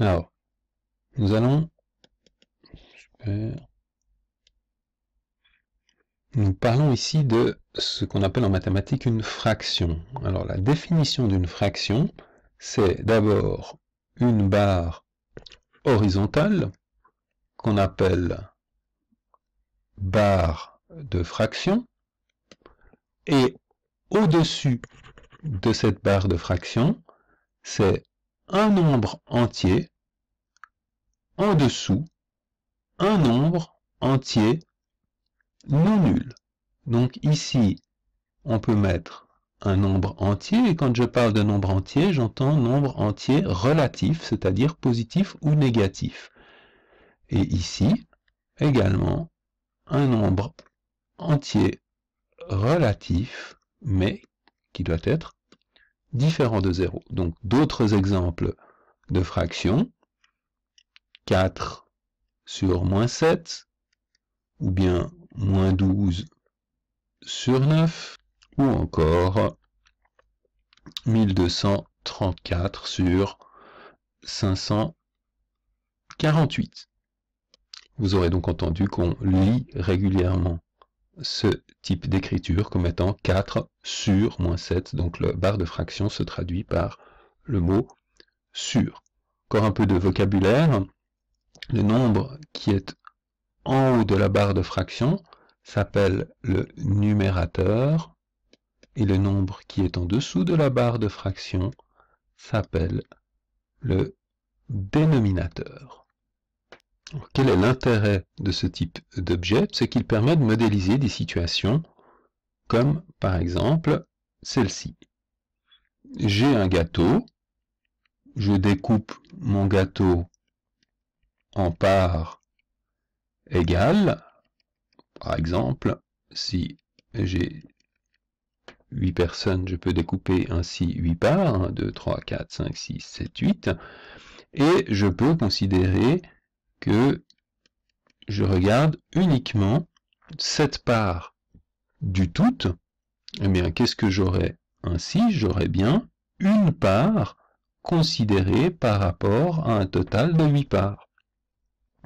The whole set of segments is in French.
Alors, nous allons nous parlons ici de ce qu'on appelle en mathématiques une fraction. Alors la définition d'une fraction, c'est d'abord une barre horizontale qu'on appelle barre de fraction et au-dessus de cette barre de fraction, c'est un nombre entier en dessous un nombre entier non nul. Donc ici, on peut mettre un nombre entier, et quand je parle de nombre entier, j'entends nombre entier relatif, c'est-à-dire positif ou négatif. Et ici, également, un nombre entier relatif, mais qui doit être différent de 0. Donc d'autres exemples de fractions. 4 sur moins 7, ou bien moins 12 sur 9, ou encore 1234 sur 548. Vous aurez donc entendu qu'on lit régulièrement ce type d'écriture comme étant 4 sur moins 7. Donc la barre de fraction se traduit par le mot sur. Encore un peu de vocabulaire. Le nombre qui est en haut de la barre de fraction s'appelle le numérateur et le nombre qui est en dessous de la barre de fraction s'appelle le dénominateur quel est l'intérêt de ce type d'objet C'est qu'il permet de modéliser des situations comme par exemple celle-ci. J'ai un gâteau, je découpe mon gâteau en parts égales. Par exemple, si j'ai 8 personnes, je peux découper ainsi 8 parts, 1, 2, 3, 4, 5, 6, 7, 8, et je peux considérer que je regarde uniquement cette part du tout, eh bien, qu'est-ce que j'aurais ainsi J'aurais bien une part considérée par rapport à un total de 8 parts.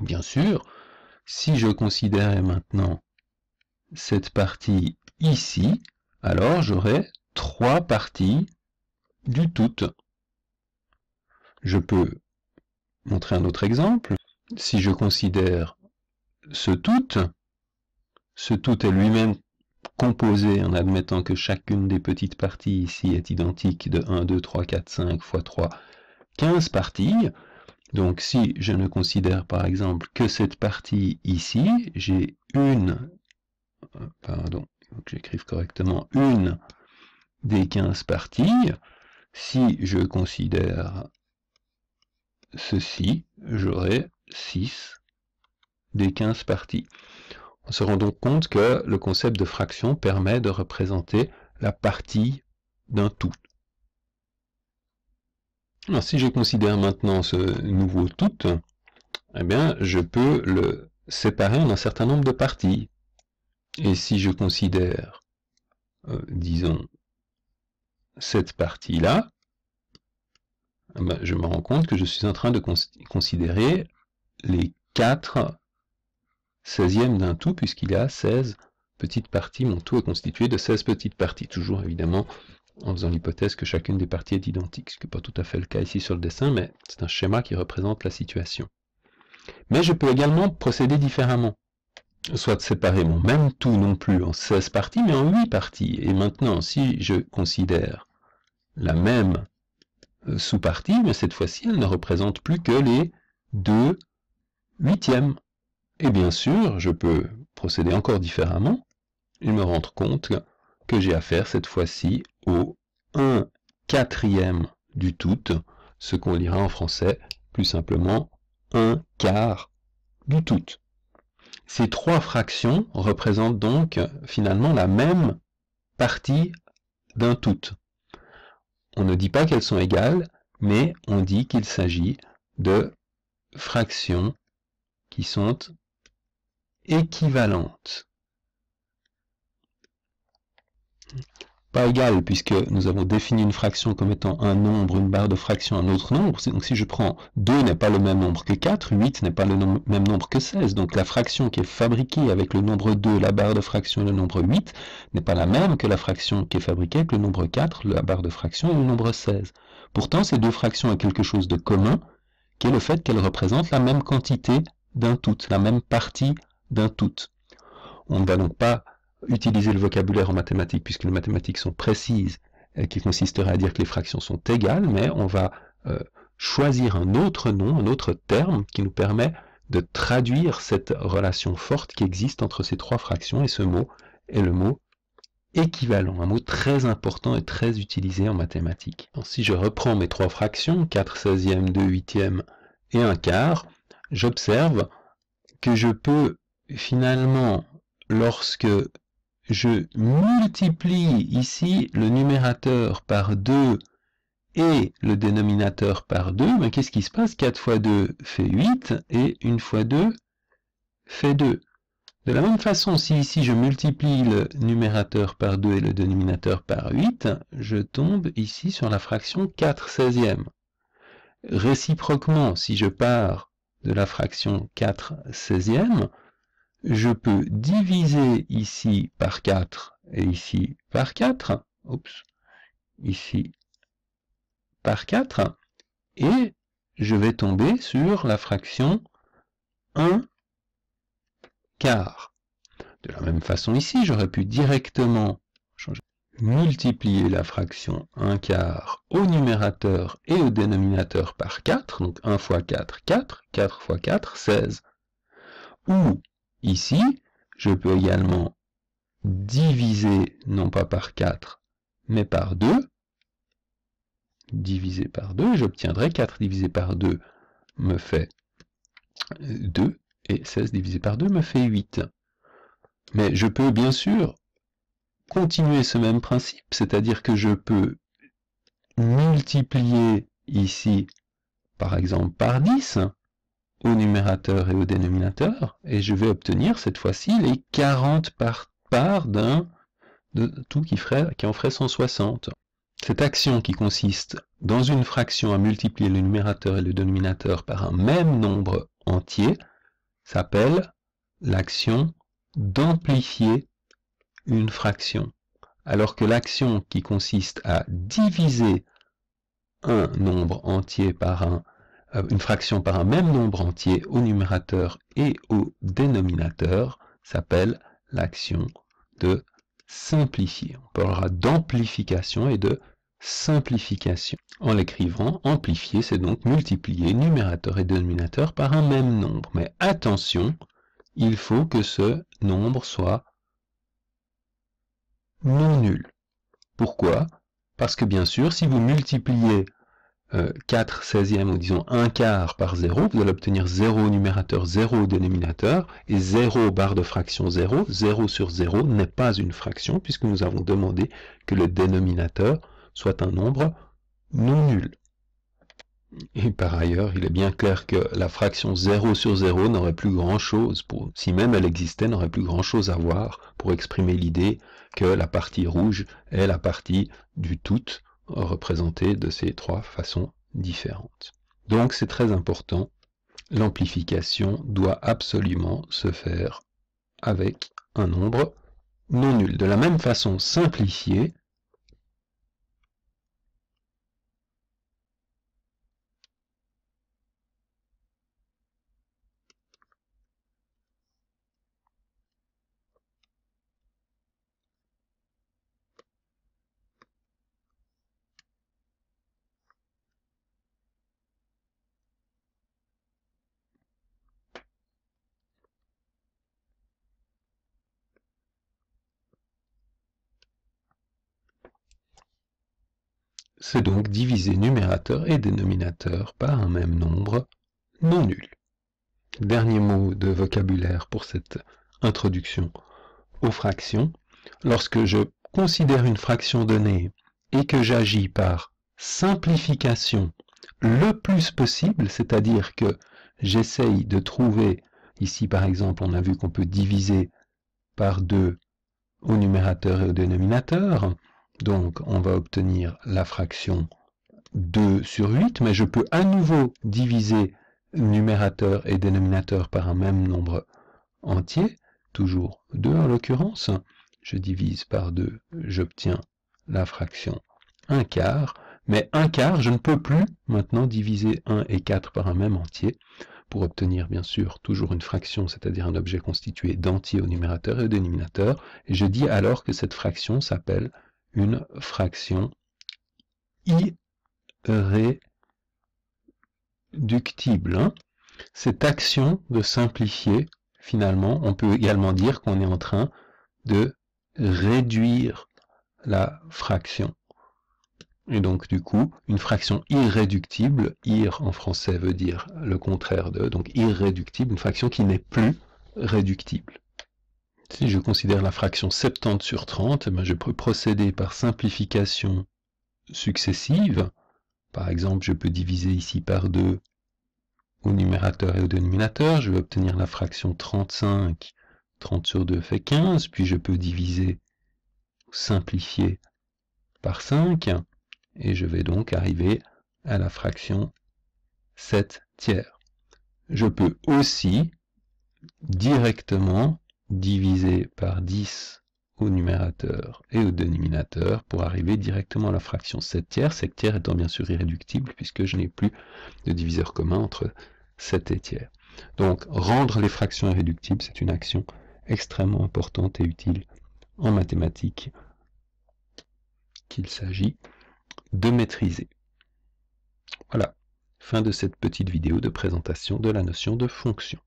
Bien sûr, si je considérais maintenant cette partie ici, alors j'aurais trois parties du tout. Je peux montrer un autre exemple si je considère ce tout, ce tout est lui-même composé en admettant que chacune des petites parties ici est identique de 1, 2, 3, 4, 5 fois 3, 15 parties. Donc si je ne considère par exemple que cette partie ici, j'ai une, euh, pardon, j'écrive correctement, une des 15 parties. Si je considère ceci, j'aurai 6 des 15 parties. On se rend donc compte que le concept de fraction permet de représenter la partie d'un tout. Alors si je considère maintenant ce nouveau tout, eh bien je peux le séparer en un certain nombre de parties. Et si je considère, euh, disons, cette partie-là, eh ben, je me rends compte que je suis en train de considérer les 4 16e d'un tout, puisqu'il y a 16 petites parties. Mon tout est constitué de 16 petites parties, toujours évidemment en faisant l'hypothèse que chacune des parties est identique, ce qui n'est pas tout à fait le cas ici sur le dessin, mais c'est un schéma qui représente la situation. Mais je peux également procéder différemment, soit de séparer mon même tout non plus en 16 parties, mais en 8 parties. Et maintenant, si je considère la même euh, sous-partie, mais cette fois-ci, elle ne représente plus que les 2 huitième. Et bien sûr, je peux procéder encore différemment il me rendre compte que j'ai affaire cette fois-ci au 1 quatrième du tout, ce qu'on lira en français plus simplement un quart du tout. Ces trois fractions représentent donc finalement la même partie d'un tout. On ne dit pas qu'elles sont égales, mais on dit qu'il s'agit de fractions qui sont équivalentes. Pas égales, puisque nous avons défini une fraction comme étant un nombre, une barre de fraction, un autre nombre. Donc si je prends 2 n'est pas le même nombre que 4, 8 n'est pas le même nombre que 16. Donc la fraction qui est fabriquée avec le nombre 2, la barre de fraction et le nombre 8, n'est pas la même que la fraction qui est fabriquée avec le nombre 4, la barre de fraction et le nombre 16. Pourtant, ces deux fractions ont quelque chose de commun, qui est le fait qu'elles représentent la même quantité d'un tout, la même partie d'un tout. On ne va donc pas utiliser le vocabulaire en mathématiques, puisque les mathématiques sont précises, qui consisterait à dire que les fractions sont égales, mais on va euh, choisir un autre nom, un autre terme qui nous permet de traduire cette relation forte qui existe entre ces trois fractions, et ce mot est le mot équivalent, un mot très important et très utilisé en mathématiques. si je reprends mes trois fractions, 4 16e, 2 8e et 1 quart, j'observe que je peux finalement, lorsque je multiplie ici le numérateur par 2 et le dénominateur par 2, mais ben, qu'est-ce qui se passe 4 fois 2 fait 8 et 1 fois 2 fait 2. De la même façon, si ici je multiplie le numérateur par 2 et le dénominateur par 8, je tombe ici sur la fraction 4 16e. Réciproquement, si je pars de la fraction 4 16 je peux diviser ici par 4 et ici par 4, Oups. ici par 4, et je vais tomber sur la fraction 1 quart. De la même façon ici, j'aurais pu directement changer multiplier la fraction 1 quart au numérateur et au dénominateur par 4, donc 1 fois 4, 4, 4 fois 4, 16. Ou, ici, je peux également diviser, non pas par 4, mais par 2. Divisé par 2, j'obtiendrai 4 divisé par 2 me fait 2, et 16 divisé par 2 me fait 8. Mais je peux bien sûr continuer ce même principe, c'est-à-dire que je peux multiplier ici, par exemple, par 10 au numérateur et au dénominateur, et je vais obtenir cette fois-ci les 40 par parts d'un de tout qui, qui en ferait 160. Cette action qui consiste dans une fraction à multiplier le numérateur et le dénominateur par un même nombre entier s'appelle l'action d'amplifier une fraction, alors que l'action qui consiste à diviser un nombre entier par un, euh, une fraction par un même nombre entier au numérateur et au dénominateur s'appelle l'action de simplifier. On parlera d'amplification et de simplification. En l'écrivant, amplifier, c'est donc multiplier numérateur et dénominateur par un même nombre. Mais attention, il faut que ce nombre soit non nul. Pourquoi Parce que bien sûr, si vous multipliez 4 euh, 16e ou disons 1 quart par 0, vous allez obtenir 0 numérateur, 0 au dénominateur, et 0 barre de fraction 0, 0 sur 0 n'est pas une fraction, puisque nous avons demandé que le dénominateur soit un nombre non nul. Et par ailleurs, il est bien clair que la fraction 0 sur 0 n'aurait plus grand-chose, si même elle existait, n'aurait plus grand-chose à voir pour exprimer l'idée que la partie rouge est la partie du tout représentée de ces trois façons différentes. Donc c'est très important, l'amplification doit absolument se faire avec un nombre non nul. De la même façon simplifiée, c'est donc diviser numérateur et dénominateur par un même nombre non nul. Dernier mot de vocabulaire pour cette introduction aux fractions. Lorsque je considère une fraction donnée et que j'agis par simplification le plus possible, c'est-à-dire que j'essaye de trouver, ici par exemple on a vu qu'on peut diviser par deux au numérateur et au dénominateur, donc on va obtenir la fraction 2 sur 8, mais je peux à nouveau diviser numérateur et dénominateur par un même nombre entier, toujours 2 en l'occurrence. Je divise par 2, j'obtiens la fraction 1 quart, mais 1 quart, je ne peux plus maintenant diviser 1 et 4 par un même entier, pour obtenir bien sûr toujours une fraction, c'est-à-dire un objet constitué d'entiers au numérateur et au dénominateur, et je dis alors que cette fraction s'appelle une fraction irréductible. Hein. Cette action de simplifier, finalement, on peut également dire qu'on est en train de réduire la fraction. Et donc, du coup, une fraction irréductible, ir en français veut dire le contraire de, donc irréductible, une fraction qui n'est plus réductible. Si je considère la fraction 70 sur 30, eh ben, je peux procéder par simplification successive. Par exemple, je peux diviser ici par 2 au numérateur et au dénominateur. Je vais obtenir la fraction 35. 30 sur 2 fait 15. Puis je peux diviser, simplifier par 5. Et je vais donc arriver à la fraction 7 tiers. Je peux aussi directement divisé par 10 au numérateur et au dénominateur pour arriver directement à la fraction 7 tiers, 7 tiers étant bien sûr irréductible puisque je n'ai plus de diviseur commun entre 7 et tiers. Donc rendre les fractions irréductibles, c'est une action extrêmement importante et utile en mathématiques qu'il s'agit de maîtriser. Voilà, fin de cette petite vidéo de présentation de la notion de fonction.